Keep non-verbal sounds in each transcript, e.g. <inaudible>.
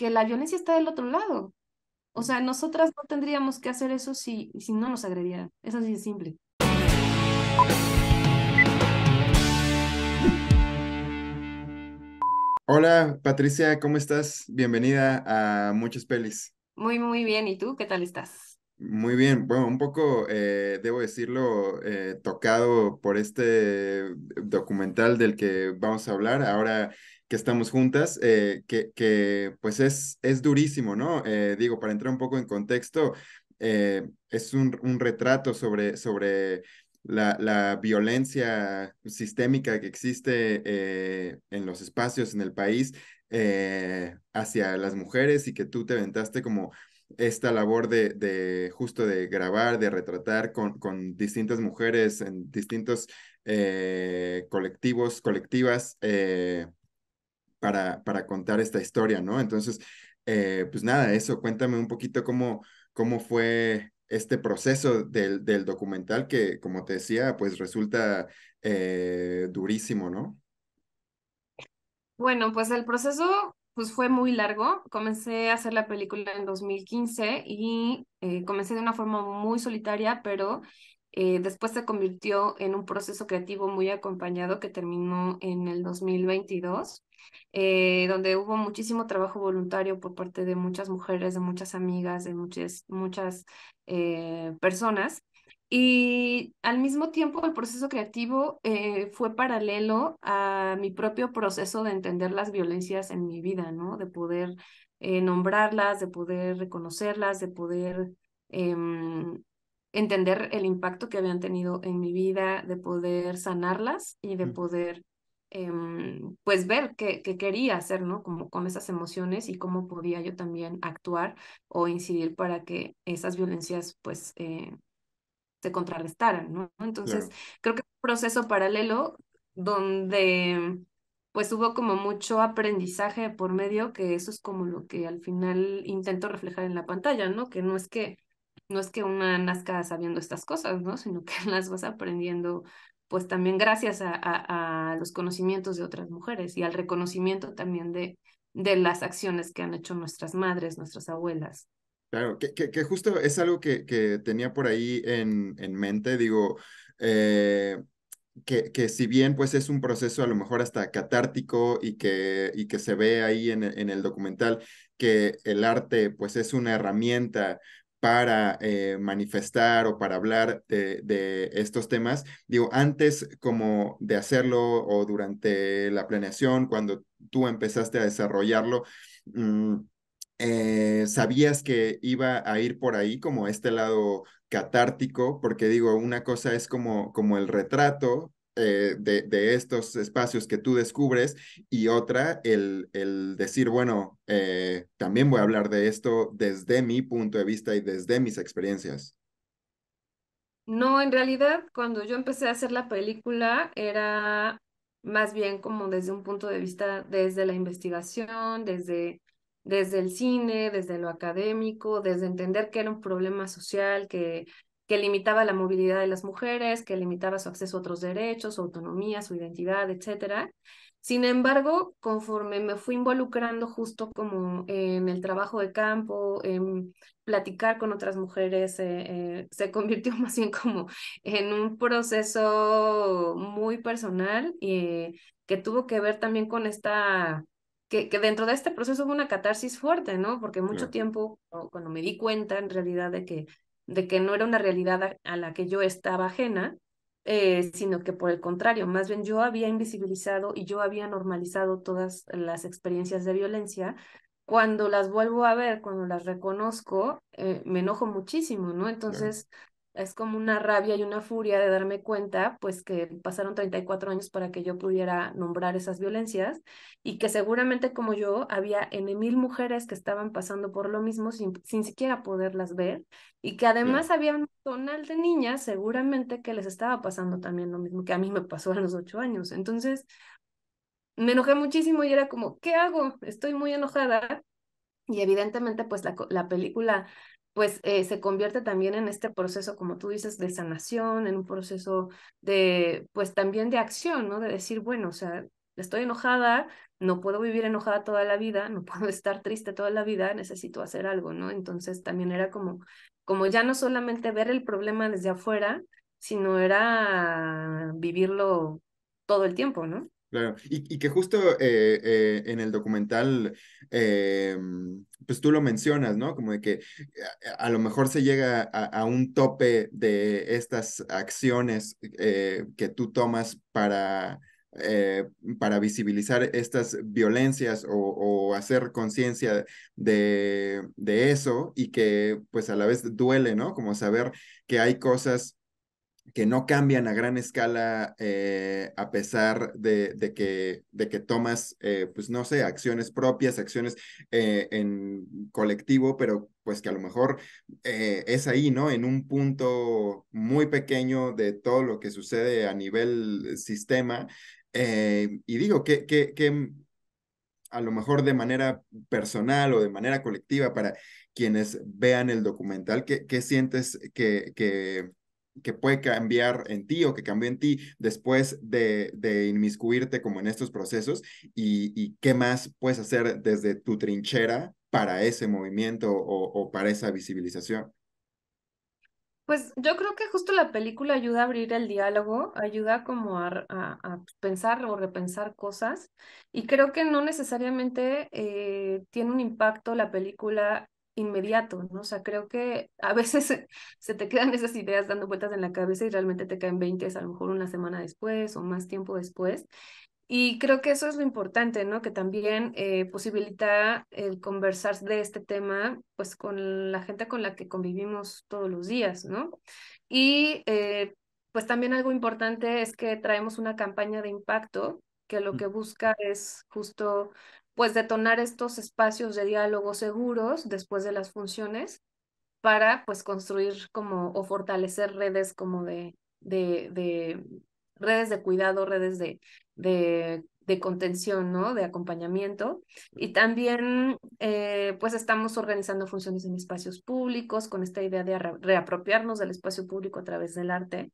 que la violencia está del otro lado. O sea, nosotras no tendríamos que hacer eso si, si no nos agredieran. Es así de simple. Hola, Patricia, ¿cómo estás? Bienvenida a Muchas Pelis. Muy, muy bien. ¿Y tú? ¿Qué tal estás? Muy bien, bueno, un poco, eh, debo decirlo, eh, tocado por este documental del que vamos a hablar ahora que estamos juntas, eh, que, que, pues es, es durísimo, ¿no? digo, para entrar un poco en contexto, es un, retrato sobre, sobre la, la, violencia sistémica que existe en los espacios, en el país, hacia las mujeres y que tú te aventaste como esta labor de, de, justo de grabar, de retratar con, con distintas mujeres en distintos eh, colectivos, colectivas, eh, para, para contar esta historia, ¿no? Entonces, eh, pues nada, eso, cuéntame un poquito cómo, cómo fue este proceso del, del documental que, como te decía, pues resulta durísimo, ¿no? Bueno, pues el proceso pues fue muy largo. Comencé a hacer la película en 2015 y eh, comencé de una forma muy solitaria, pero eh, después se convirtió en un proceso creativo muy acompañado que terminó en el 2022, eh, donde hubo muchísimo trabajo voluntario por parte de muchas mujeres, de muchas amigas, de muchas, muchas personas. Y al mismo tiempo el proceso creativo eh, fue paralelo a mi propio proceso de entender las violencias en mi vida, ¿no? De poder eh, nombrarlas, de poder reconocerlas, de poder em, entender el impacto que habían tenido en mi vida, de poder sanarlas y de mm. poder, em, pues, ver qué, qué quería hacer, ¿no? Como con esas emociones y cómo podía yo también actuar o incidir para que esas violencias, pues, eh, se contrarrestaran, ¿no? Entonces, creo que es un proceso paralelo donde pues hubo como mucho aprendizaje por medio, que eso es como lo que al final intento reflejar en la pantalla, ¿no? Que no es que no es que una nazca sabiendo estas cosas, ¿no? Sino que <laughs> las vas aprendiendo pues también gracias a, a los conocimientos de otras mujeres y al reconocimiento también de, de las acciones que han hecho nuestras madres, nuestras abuelas, Claro, que, que, justo es algo que, que tenía por ahí en, en mente, digo, eh, que, que, si bien pues es un proceso a lo mejor hasta catártico y que, y que se ve ahí en, en el documental que el arte pues es una herramienta para eh, manifestar o para hablar de, estos temas. Digo, antes como de hacerlo o durante la planeación, cuando tú empezaste a desarrollarlo, mm, eh, sabías que iba a ir por ahí, como este lado catártico, porque digo, una cosa es como, como el retrato eh, de, estos espacios que tú descubres y otra, el, el decir, bueno, eh, también voy a hablar de esto desde mi punto de vista y desde mis experiencias. No, en realidad, cuando yo empecé a hacer la película era más bien como desde un punto de vista, desde la investigación, desde desde el cine, desde lo académico, desde entender que era un problema social, que, que limitaba la movilidad de las mujeres, que limitaba su acceso a otros derechos, su autonomía, su identidad, etc. Sin embargo, conforme me fui involucrando justo como en el trabajo de campo, en platicar con otras mujeres, eh, eh, se convirtió <laughs> más bien como en un proceso muy personal y eh, que tuvo que ver también con esta que, dentro de este proceso hubo una catarsis fuerte, ¿no? Porque mucho tiempo, cuando me di cuenta en realidad de que, de que no era una realidad a, la que yo estaba ajena, eh, sino que por el contrario, más bien yo había invisibilizado y yo había normalizado todas las experiencias de violencia. Cuando las vuelvo a ver, cuando las reconozco, eh, me enojo muchísimo, ¿no? Entonces, es como una rabia y una furia de darme cuenta, pues que pasaron 34 años para que yo pudiera nombrar esas violencias y que seguramente como yo había en mil mujeres que estaban pasando por lo mismo sin, siquiera poderlas ver y que además había un tonal de niñas seguramente que les estaba pasando también lo mismo que a mí me pasó a los 8 años. Entonces me enojé muchísimo y era como, ¿qué hago? Estoy muy enojada. Y evidentemente, pues la, la película pues eh, se convierte también en este proceso, como tú dices, de sanación, en un proceso de, pues también de acción, ¿no? De decir, bueno, o sea, estoy enojada, no puedo vivir enojada toda la vida, no <laughs> puedo estar triste toda la vida, necesito hacer algo, ¿no? Entonces también era como, como ya no solamente ver el problema desde afuera, sino era vivirlo todo el tiempo, ¿no? Claro, y, que justo eh, eh, en el documental, eh, pues tú lo mencionas, ¿no? Como de que a, lo mejor se llega a, un tope de estas acciones que tú tomas para, para visibilizar estas violencias o, hacer conciencia de, de eso y que pues a la vez duele, ¿no? Como saber que hay cosas que no cambian a gran escala eh, a pesar de, de, que, de que tomas, eh, pues no sé, acciones propias, acciones eh, en colectivo, pero pues que a lo mejor es ahí, ¿no? En un punto muy pequeño de todo lo que sucede a nivel sistema. y digo, que, que, a lo mejor de manera personal o de manera colectiva para quienes vean el documental, ¿qué, qué sientes que... que que puede cambiar en ti o que cambió en ti después de, inmiscuirte como en estos procesos y, qué más puedes hacer desde tu trinchera para ese movimiento o, para esa visibilización. Pues yo creo que justo la película ayuda a abrir el diálogo, ayuda como a, a, pensar o repensar cosas y creo que no necesariamente eh, tiene un impacto la película inmediato, ¿no? O sea, creo que a veces <laughs> se te quedan esas ideas dando vueltas en la cabeza y realmente te caen 20, a lo mejor una semana después o más tiempo después. Y creo que eso es lo importante, ¿no? Que también eh, posibilita el conversar de este tema, pues, con la gente con la que convivimos todos los días, ¿no? Y, eh, pues, también algo importante es que traemos una campaña de impacto que lo mm. que busca es justo pues detonar estos espacios de diálogo seguros después de las funciones para pues construir como o fortalecer redes como de, de, redes de cuidado, redes de, de, contención, ¿no? De acompañamiento. Y también eh, pues estamos organizando funciones en espacios públicos con esta idea de reapropiarnos del espacio público a través del arte.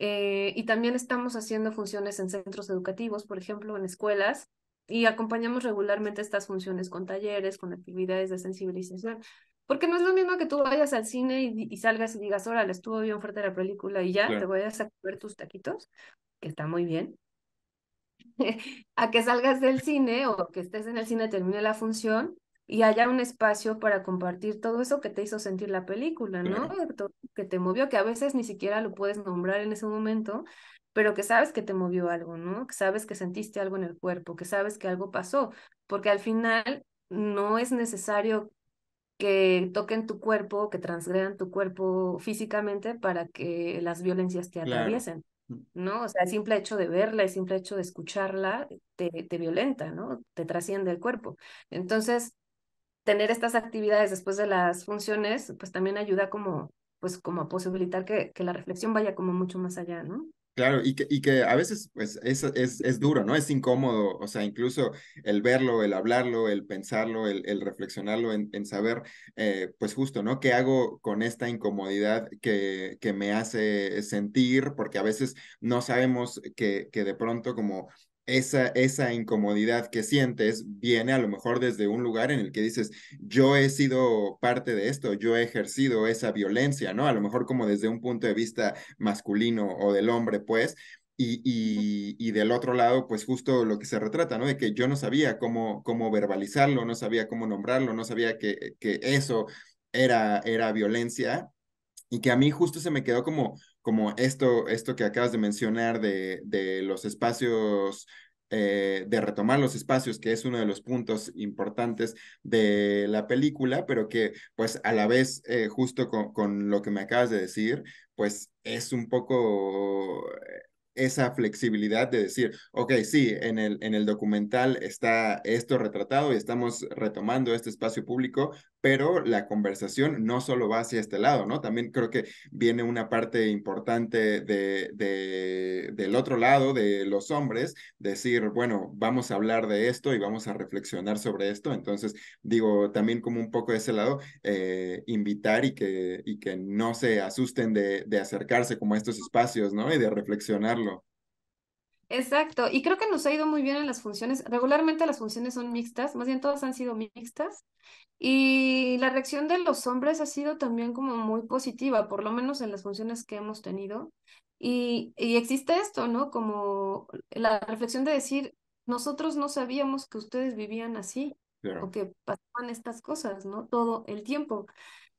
Eh, y también estamos haciendo funciones en centros educativos, por ejemplo, en escuelas, y acompañamos regularmente estas funciones con talleres, con actividades de sensibilización, porque no es lo mismo que tú vayas al cine y, salgas y digas, órale, estuvo bien fuerte la película y ya te vayas a sacar tus taquitos, que está muy bien, <laughs> a que salgas del cine o que estés en el cine, termine la función y haya un espacio para compartir todo eso que te hizo sentir la película, ¿no? Que te movió, que a veces ni siquiera lo puedes nombrar en ese momento, pero que sabes que te movió algo, ¿no? Que sabes que sentiste algo en el cuerpo, que sabes que algo pasó, porque al final no es necesario que toquen tu cuerpo, que transgredan tu cuerpo físicamente para que las violencias te atraviesen, mm. ¿no? O sea, el simple hecho de verla, el simple hecho de escucharla, te, te violenta, ¿no? Te trasciende el cuerpo. Entonces, tener estas actividades después de las funciones, pues también ayuda como, pues como a posibilitar que, que la reflexión vaya como mucho más allá, ¿no? Claro, y que, y que a veces pues, es, es, es, duro, ¿no? Es incómodo, o sea, incluso el verlo, el hablarlo, el pensarlo, el, reflexionarlo, en, saber, eh, pues justo, ¿no? ¿Qué hago con esta incomodidad que, que me hace sentir? Porque a veces no sabemos que, que de pronto como esa, incomodidad que sientes viene a lo mejor desde un lugar en el que dices, yo he sido parte de esto, yo he ejercido esa violencia, ¿no? A lo mejor como desde un punto de vista masculino o del hombre, pues, y, y, y, del otro lado, pues justo lo que se retrata, ¿no? De que yo no sabía cómo, cómo verbalizarlo, no sabía cómo nombrarlo, no sabía que, que eso era, era violencia y que a mí justo se me quedó como, como esto, esto que acabas de mencionar de, de los espacios, eh, de retomar los espacios, que es uno de los puntos importantes de la película, pero que pues a la vez, eh, justo con, con, lo que me acabas de decir, pues es un poco esa flexibilidad de decir, ok, sí, en el, en el documental está esto retratado y estamos retomando este espacio público, pero la conversación no solo va hacia este lado, ¿no? También creo que viene una parte importante de, del otro lado, de los hombres, decir, bueno, vamos a hablar de esto y vamos a reflexionar sobre esto. Entonces, digo, también como un poco de ese lado, eh, invitar y que, y que no se asusten de, de acercarse como a estos espacios, ¿no? Y de reflexionarlo Exacto, y creo que nos ha ido muy bien en las funciones. Regularmente las funciones son mixtas, más bien todas han sido mixtas. Y la reacción de los hombres ha sido también como muy positiva, por lo menos en las funciones que hemos tenido. Y, existe esto, ¿no? Como la reflexión de decir, nosotros no sabíamos que ustedes vivían así o que pasaban estas cosas, ¿no? Todo el tiempo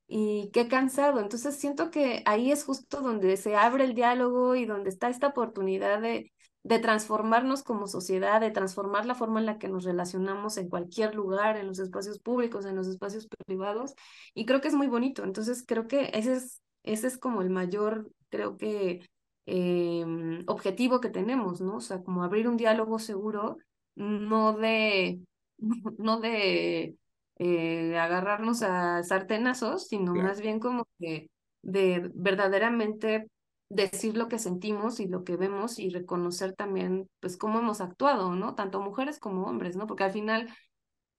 y qué cansado. Entonces siento que ahí es justo donde se abre el diálogo y donde está esta oportunidad de, de transformarnos como sociedad, de transformar la forma en la que nos relacionamos en cualquier lugar, en los espacios públicos, en los espacios privados, y creo que es muy bonito. Entonces, creo que ese es, ese es como el mayor, creo que, em, objetivo que tenemos, ¿no? O sea, como abrir un diálogo seguro, no de, <laughs> no de eh, agarrarnos a sartenazos, sino más bien como que de verdaderamente decir lo que sentimos y lo que vemos y reconocer también, pues, cómo hemos actuado, ¿no? Tanto mujeres como hombres, ¿no? Porque al final,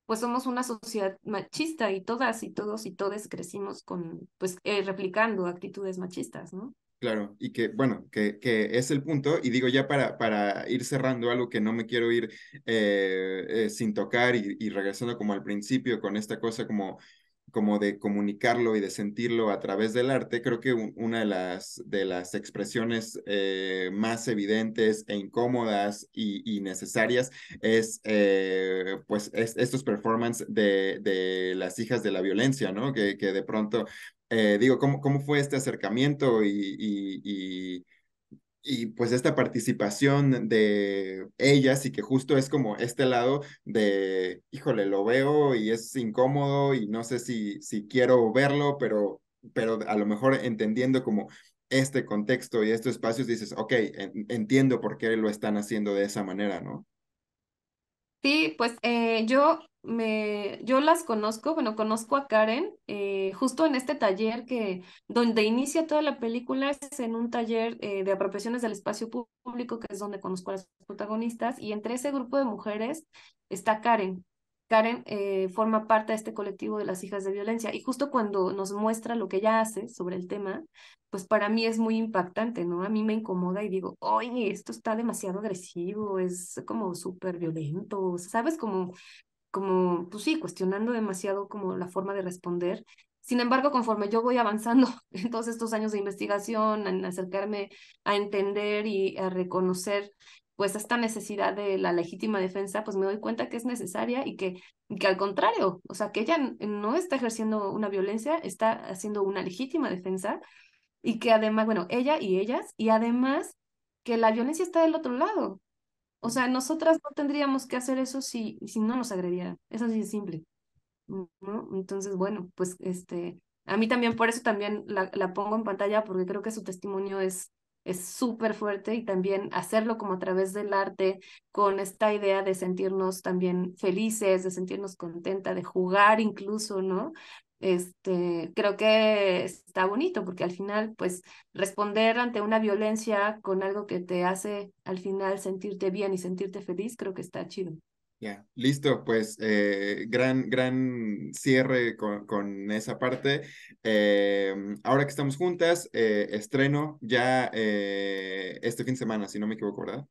pues, somos una sociedad machista y todas y todos y todes crecimos con, pues, eh, replicando actitudes machistas, ¿no? Claro, y que, bueno, que, que, es el punto, y digo ya para, para ir cerrando algo que no me quiero ir eh, eh, sin tocar y, regresando como al principio con esta cosa como como de comunicarlo y de sentirlo a través del arte, creo que una de las, de las expresiones eh, más evidentes e incómodas y, necesarias es, eh, pues, estos performances de, de, las hijas de la violencia, ¿no? Que, que de pronto, eh, digo, ¿cómo, ¿cómo fue este acercamiento y y pues esta participación de ellas y que justo es como este lado de, híjole, lo veo y es incómodo y no sé si, si quiero verlo, pero, pero a lo mejor entendiendo como este contexto y estos espacios dices, ok, entiendo por qué lo están haciendo de esa manera, ¿no? Sí, pues eh, yo me, yo las conozco, bueno, conozco a Karen eh, justo en este taller que donde inicia toda la película es en un taller eh, de apropiaciones del espacio público, que es donde conozco a las protagonistas, y entre ese grupo de mujeres está Karen. Karen eh, forma parte de este colectivo de las hijas de violencia y justo cuando nos muestra lo que ella hace sobre el tema, pues para mí es muy impactante, ¿no? A mí me incomoda y digo, oye, esto está demasiado agresivo, es como súper violento, ¿sabes? Como como, pues sí, cuestionando demasiado como la forma de responder. Sin embargo, conforme yo voy avanzando <laughs> en todos estos años de investigación, en acercarme a entender y a reconocer pues esta necesidad de la legítima defensa, pues me doy cuenta que es necesaria y que, que al contrario, o sea, que ella no está ejerciendo una violencia, está haciendo una legítima defensa y que además, bueno, ella y ellas, y además que la violencia está del otro lado, o sea, nosotras no tendríamos que hacer eso si, si no nos agredieran. Eso así es simple. ¿no? Entonces, bueno, pues este, a mí también por eso también la, la pongo en pantalla porque creo que su testimonio es es súper fuerte y también hacerlo como a través del arte con esta idea de sentirnos también felices, de sentirnos contenta, de jugar incluso, ¿no? este, creo que está bonito porque al final, pues, responder ante una violencia con algo que te hace al final sentirte bien y sentirte feliz, creo que está chido. Ya, listo, pues eh, gran, gran cierre con, con esa parte. Eh, ahora que estamos juntas, eh, estreno ya este fin de semana, si no me equivoco, ¿verdad?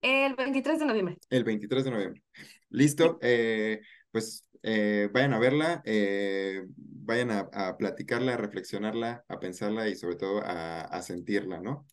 El 23 de noviembre. El 23 de noviembre. Listo pues eh, vayan a verla, eh, vayan a, platicarla, a reflexionarla, a pensarla y sobre todo a sentirla, ¿no?